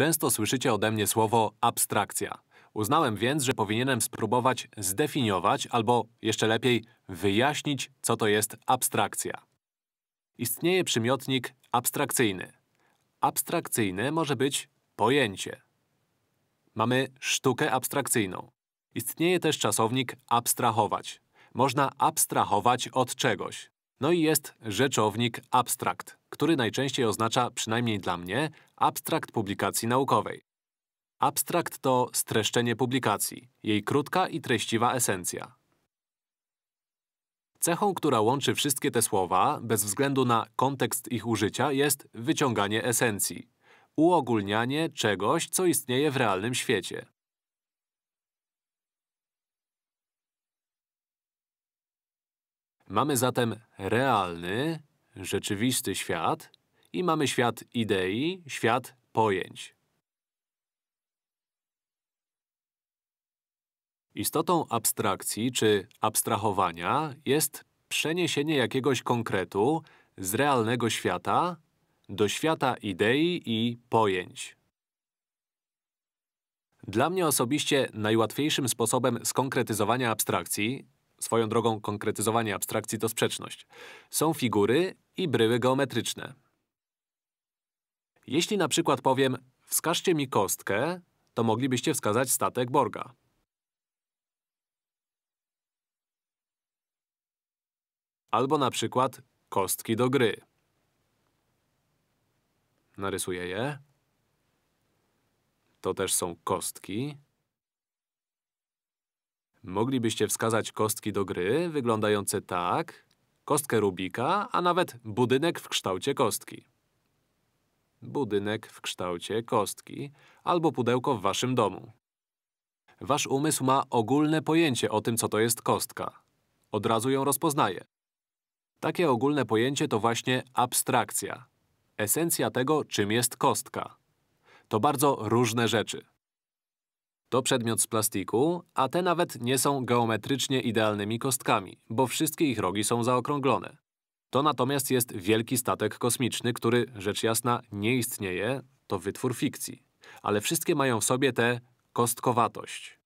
Często słyszycie ode mnie słowo abstrakcja. Uznałem więc, że powinienem spróbować zdefiniować albo, jeszcze lepiej, wyjaśnić, co to jest abstrakcja. Istnieje przymiotnik abstrakcyjny. Abstrakcyjne może być pojęcie. Mamy sztukę abstrakcyjną. Istnieje też czasownik abstrahować. Można abstrahować od czegoś. No i jest rzeczownik abstrakt, który najczęściej oznacza, przynajmniej dla mnie, abstrakt publikacji naukowej. Abstrakt to streszczenie publikacji, jej krótka i treściwa esencja. Cechą, która łączy wszystkie te słowa, bez względu na kontekst ich użycia, jest wyciąganie esencji. Uogólnianie czegoś, co istnieje w realnym świecie. Mamy zatem realny, rzeczywisty świat i mamy świat idei, świat pojęć. Istotą abstrakcji czy abstrahowania jest przeniesienie jakiegoś konkretu z realnego świata do świata idei i pojęć. Dla mnie osobiście najłatwiejszym sposobem skonkretyzowania abstrakcji Swoją drogą konkretyzowanie abstrakcji to sprzeczność. Są figury i bryły geometryczne. Jeśli na przykład powiem wskażcie mi kostkę, to moglibyście wskazać statek Borga. Albo na przykład kostki do gry. Narysuję je. To też są kostki. Moglibyście wskazać kostki do gry wyglądające tak, kostkę Rubika, a nawet budynek w kształcie kostki. Budynek w kształcie kostki albo pudełko w waszym domu. Wasz umysł ma ogólne pojęcie o tym, co to jest kostka. Od razu ją rozpoznaje. Takie ogólne pojęcie to właśnie abstrakcja. Esencja tego, czym jest kostka. To bardzo różne rzeczy. To przedmiot z plastiku, a te nawet nie są geometrycznie idealnymi kostkami, bo wszystkie ich rogi są zaokrąglone. To natomiast jest wielki statek kosmiczny, który, rzecz jasna, nie istnieje, to wytwór fikcji. Ale wszystkie mają w sobie tę kostkowatość.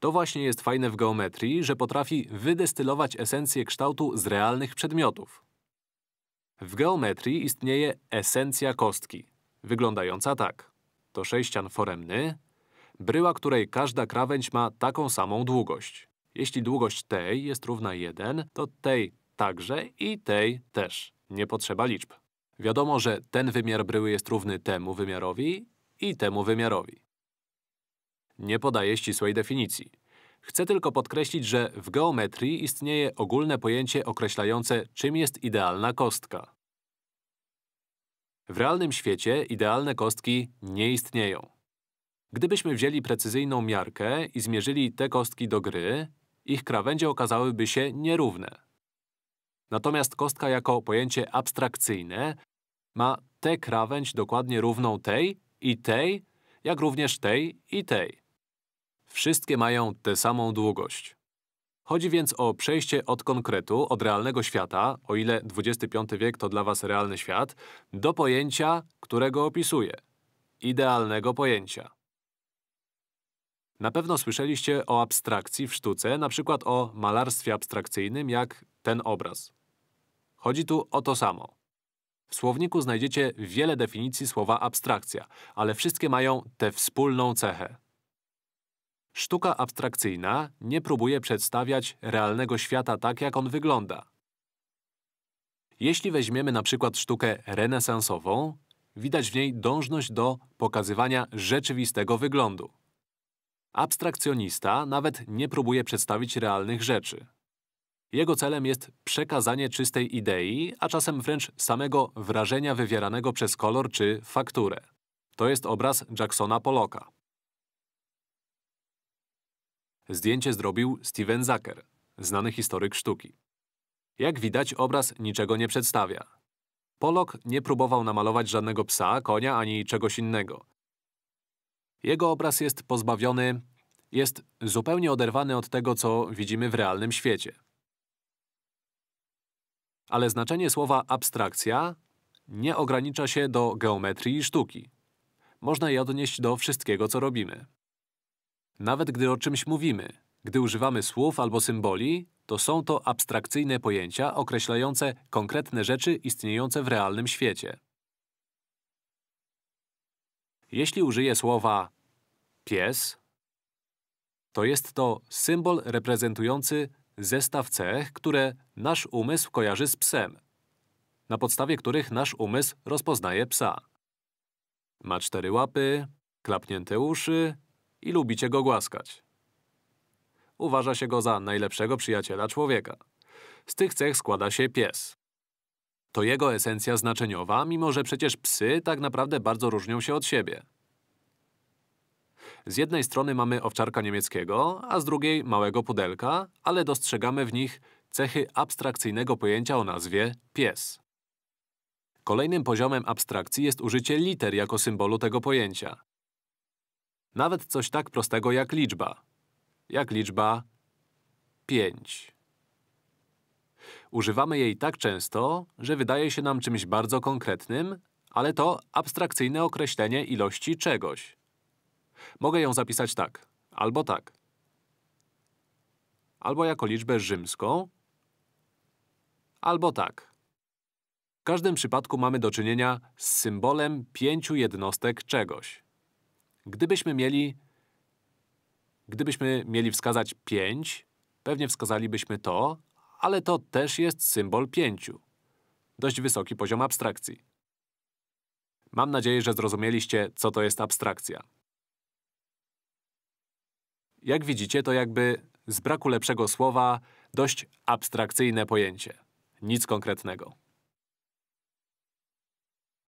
To właśnie jest fajne w geometrii, że potrafi wydestylować esencję kształtu z realnych przedmiotów. W geometrii istnieje esencja kostki, wyglądająca tak. To sześcian foremny, bryła której każda krawędź ma taką samą długość. Jeśli długość tej jest równa 1, to tej także i tej też. Nie potrzeba liczb. Wiadomo, że ten wymiar bryły jest równy temu wymiarowi i temu wymiarowi. Nie podaję ścisłej definicji. Chcę tylko podkreślić, że w geometrii istnieje ogólne pojęcie określające, czym jest idealna kostka. W realnym świecie idealne kostki nie istnieją. Gdybyśmy wzięli precyzyjną miarkę i zmierzyli te kostki do gry, ich krawędzie okazałyby się nierówne. Natomiast kostka jako pojęcie abstrakcyjne ma tę krawędź dokładnie równą tej i tej, jak również tej i tej. Wszystkie mają tę samą długość. Chodzi więc o przejście od konkretu, od realnego świata, o ile XXV wiek to dla was realny świat, do pojęcia, którego opisuje. Idealnego pojęcia. Na pewno słyszeliście o abstrakcji w sztuce, na przykład o malarstwie abstrakcyjnym, jak ten obraz. Chodzi tu o to samo. W słowniku znajdziecie wiele definicji słowa abstrakcja, ale wszystkie mają tę wspólną cechę. Sztuka abstrakcyjna nie próbuje przedstawiać realnego świata tak, jak on wygląda. Jeśli weźmiemy na przykład sztukę renesansową, widać w niej dążność do pokazywania rzeczywistego wyglądu. Abstrakcjonista nawet nie próbuje przedstawić realnych rzeczy. Jego celem jest przekazanie czystej idei, a czasem wręcz samego wrażenia wywieranego przez kolor czy fakturę. To jest obraz Jacksona Pollocka. Zdjęcie zrobił Steven Zucker, znany historyk sztuki. Jak widać, obraz niczego nie przedstawia. Pollock nie próbował namalować żadnego psa, konia ani czegoś innego. Jego obraz jest pozbawiony, jest zupełnie oderwany od tego, co widzimy w realnym świecie. Ale znaczenie słowa abstrakcja nie ogranicza się do geometrii i sztuki. Można je odnieść do wszystkiego, co robimy. Nawet gdy o czymś mówimy, gdy używamy słów albo symboli, to są to abstrakcyjne pojęcia określające konkretne rzeczy istniejące w realnym świecie. Jeśli użyję słowa pies, to jest to symbol reprezentujący zestaw cech, które nasz umysł kojarzy z psem, na podstawie których nasz umysł rozpoznaje psa. Ma cztery łapy, klapnięte uszy i lubicie go głaskać. Uważa się go za najlepszego przyjaciela człowieka. Z tych cech składa się pies. To jego esencja znaczeniowa, mimo że przecież psy tak naprawdę bardzo różnią się od siebie. Z jednej strony mamy owczarka niemieckiego, a z drugiej małego pudelka, ale dostrzegamy w nich cechy abstrakcyjnego pojęcia o nazwie pies. Kolejnym poziomem abstrakcji jest użycie liter jako symbolu tego pojęcia. Nawet coś tak prostego jak liczba. Jak liczba 5. Używamy jej tak często, że wydaje się nam czymś bardzo konkretnym, ale to abstrakcyjne określenie ilości czegoś. Mogę ją zapisać tak, albo tak. Albo jako liczbę rzymską, albo tak. W każdym przypadku mamy do czynienia z symbolem pięciu jednostek czegoś. Gdybyśmy mieli… Gdybyśmy mieli wskazać pięć, pewnie wskazalibyśmy to, ale to też jest symbol pięciu. Dość wysoki poziom abstrakcji. Mam nadzieję, że zrozumieliście, co to jest abstrakcja. Jak widzicie, to jakby, z braku lepszego słowa, dość abstrakcyjne pojęcie. Nic konkretnego.